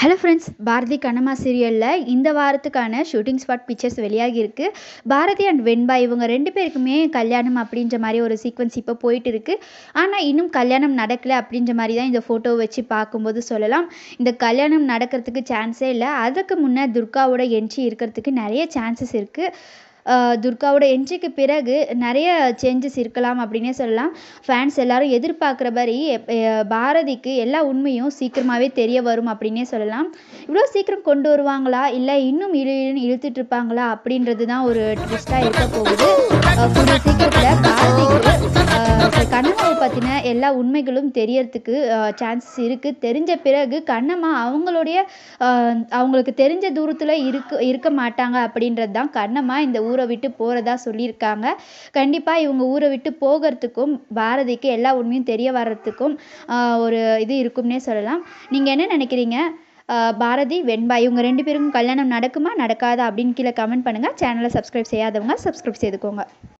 hello friends Bharathi கனமா சீரியலில் இந்த வாரத்துக்கான ஷூட்டிங் ஸ்பாட் பிக்சர்ஸ் வெளியாகி இருக்குது பாரதி அண்ட் வெண்பா இவங்க ரெண்டு பேருக்குமே கல்யாணம் அப்படின்ற மாதிரி ஒரு சீக்வன்ஸ் இப்போ போயிட்டு இருக்குது ஆனால் இன்னும் கல்யாணம் நடக்கலை அப்படின்ற மாதிரி தான் இந்த ஃபோட்டோவை வச்சு பார்க்கும்போது சொல்லலாம் இந்த கல்யாணம் நடக்கிறதுக்கு சான்ஸே இல்லை அதுக்கு முன்னே துர்காவோட என்ட்ரி இருக்கிறதுக்கு நிறைய சான்சஸ் இருக்குது துர்காவோட என்ட்ரிக்கு பிறகு நிறைய சேஞ்சஸ் இருக்கலாம் அப்படின்னே சொல்லலாம் ஃபேன்ஸ் எல்லாரும் எதிர்பார்க்குற மாதிரி பாரதிக்கு எல்லா உண்மையும் சீக்கிரமாகவே தெரிய வரும் அப்படின்னே சொல்லலாம் இவ்வளோ சீக்கிரம் கொண்டு வருவாங்களா இல்லை இன்னும் இழு இழுன்னு இழுத்துட்டு இருப்பாங்களா அப்படின்றது தான் ஒரு ட்விஸ்ட்டாக இருக்க போகுது சீக்கிரத்தில் பாரதிக்கு எல்லா உண்மைகளும் தெரியறதுக்கு சான்சஸ் இருக்குது தெரிஞ்ச பிறகு கண்ணம்மா அவங்களுடைய அவங்களுக்கு தெரிஞ்ச தூரத்தில் இருக்க இருக்க மாட்டாங்க அப்படின்றது தான் கண்ணம்மா இந்த ஊரை விட்டு போகிறதா சொல்லியிருக்காங்க கண்டிப்பாக இவங்க ஊரை விட்டு போகிறதுக்கும் பாரதிக்கு எல்லா உண்மையும் தெரிய வர்றதுக்கும் ஒரு இது இருக்கும்னே சொல்லலாம் நீங்கள் என்ன நினைக்கிறீங்க பாரதி வெண்பா இவங்க ரெண்டு பேருக்கும் கல்யாணம் நடக்குமா நடக்காதா அப்படின்னு கீழே கமெண்ட் பண்ணுங்கள் சேனலை சப்ஸ்கிரைப் செய்யாதவங்க சப்ஸ்கிரைப் செய்துக்கோங்க